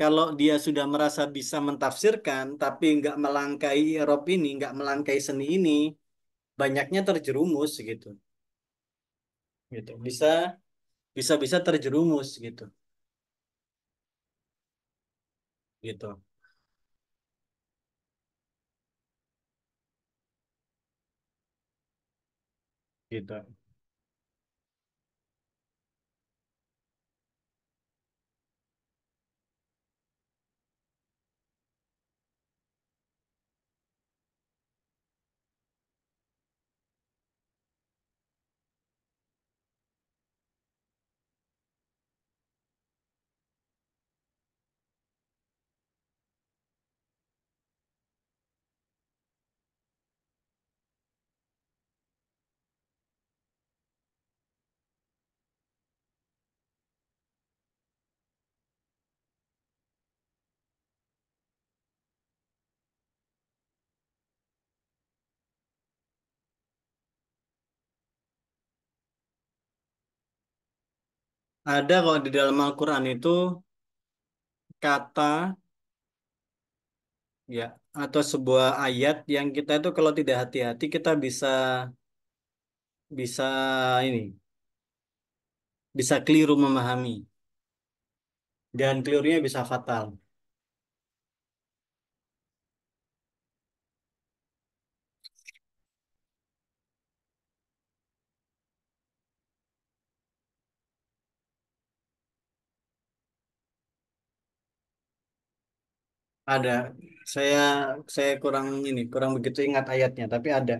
kalau dia sudah merasa bisa mentafsirkan tapi nggak melangkai Eropa ini, nggak melangkai seni ini, banyaknya terjerumus gitu. Gitu. Bisa bisa-bisa terjerumus gitu. Gitu. get done. Ada kalau di dalam Al-Quran itu kata ya atau sebuah ayat yang kita itu kalau tidak hati-hati kita bisa bisa ini bisa keliru memahami dan kelirunya bisa fatal. Ada. Saya saya kurang ini, kurang begitu ingat ayatnya, tapi ada.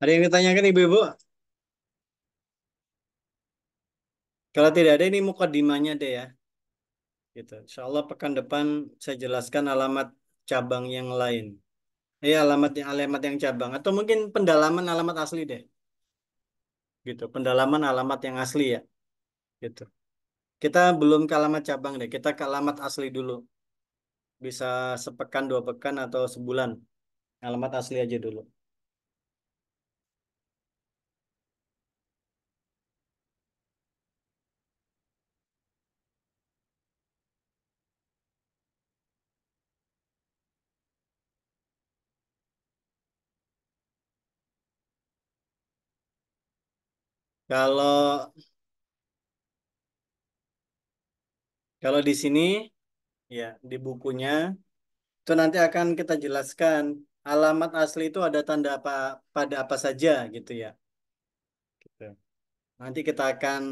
Ada yang ditanyakan ibu-ibu? Kalau tidak ada ini dimanya deh ya. Gitu. Insya Allah pekan depan saya jelaskan alamat cabang yang lain. Ya alamat yang alamat yang cabang atau mungkin pendalaman alamat asli deh. Gitu. Pendalaman alamat yang asli ya. Gitu. Kita belum ke alamat cabang deh. Kita ke alamat asli dulu. Bisa sepekan dua pekan atau sebulan. Alamat asli aja dulu. Kalau kalau di sini ya di bukunya itu nanti akan kita jelaskan alamat asli itu ada tanda apa pada apa saja gitu ya. Gitu. Nanti kita akan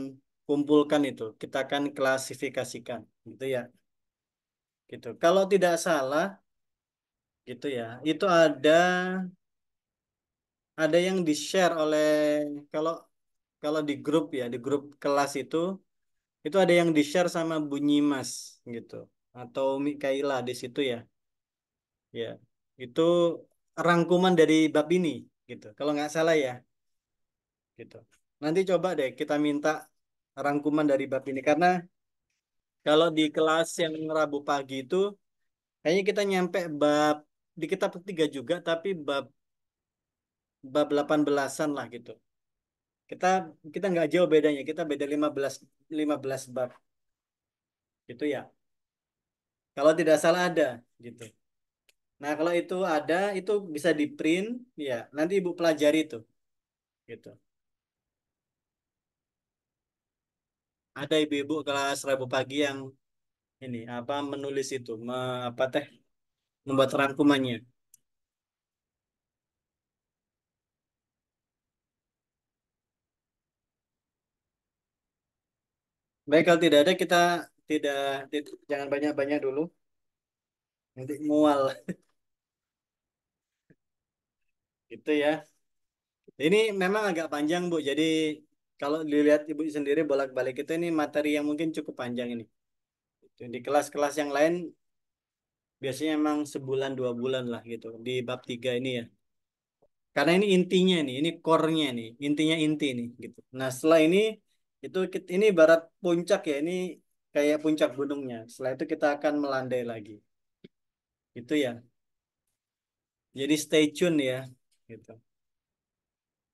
kumpulkan itu, kita akan klasifikasikan gitu ya. Gitu. Kalau tidak salah gitu ya, itu ada ada yang di-share oleh kalau kalau di grup ya di grup kelas itu itu ada yang di share sama bunyi mas gitu atau Mikaila di situ ya ya itu rangkuman dari bab ini gitu kalau nggak salah ya gitu nanti coba deh kita minta rangkuman dari bab ini karena kalau di kelas yang Rabu pagi itu kayaknya kita nyampe bab di kitab ketiga juga tapi bab bab 18-an lah gitu kita kita nggak jauh bedanya, kita beda 15 15 bab. Gitu ya. Kalau tidak salah ada gitu. Nah, kalau itu ada itu bisa di-print ya. Nanti Ibu pelajari itu. Gitu. Ada ibu-ibu kelas Rabu pagi yang ini apa menulis itu, apa teh membuat rangkumannya. Baik, kalau tidak ada kita tidak, tidak jangan banyak-banyak dulu. Nanti mual. Gitu ya. Ini memang agak panjang, Bu. Jadi kalau dilihat Ibu sendiri bolak-balik itu ini materi yang mungkin cukup panjang ini. Gitu. Di kelas-kelas yang lain biasanya emang sebulan dua bulan lah gitu di bab tiga ini ya. Karena ini intinya nih, ini core-nya nih, intinya inti nih gitu. Nah, setelah ini itu ini barat puncak ya ini kayak puncak gunungnya setelah itu kita akan melandai lagi itu ya jadi stay tune ya gitu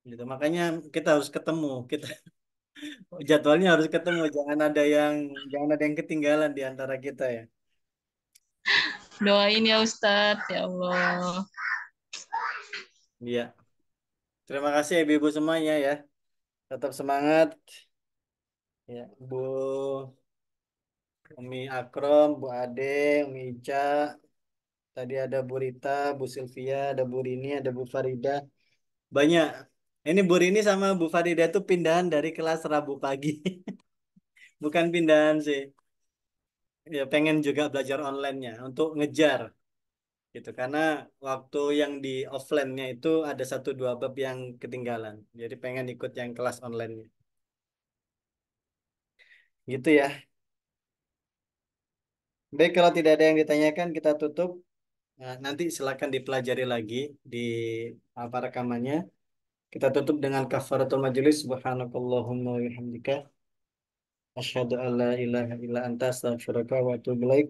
gitu makanya kita harus ketemu kita jadwalnya harus ketemu jangan ada yang jangan ada yang ketinggalan di antara kita ya doain ya Ustadz ya Allah iya terima kasih ya, ibu Ibu semuanya ya tetap semangat Ya, Bu Umi Akrom, Bu Ade, Umi Ica, tadi ada Bu Rita, Bu Silvia, ada Bu Rini, ada Bu Farida. Banyak. Ini Bu Rini sama Bu Farida itu pindahan dari kelas Rabu pagi. Bukan pindahan sih. Ya pengen juga belajar online-nya untuk ngejar gitu karena waktu yang di offline-nya itu ada satu dua bab yang ketinggalan. Jadi pengen ikut yang kelas online-nya. Gitu ya. Baik, kalau tidak ada yang ditanyakan, kita tutup. Nah, nanti silakan dipelajari lagi di apa rekamannya. Kita tutup dengan kafaratul majelis. Subhanakallahumma wa bihamdika. Asyhadu an la ilaha illa anta astaghfiruka wa atubu ilaik.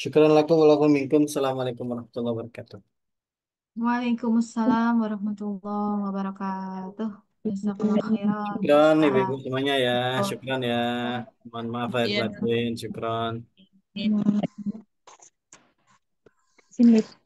Syukran lakum wa lakum minkum. Assalamualaikum warahmatullahi wabarakatuh. Waalaikumsalam warahmatullahi wabarakatuh. Syukran khairan. Ibu semuanya ya. Syukran ya. Mohon maaf lahir iya. batin. Syukran. Iya. Sini.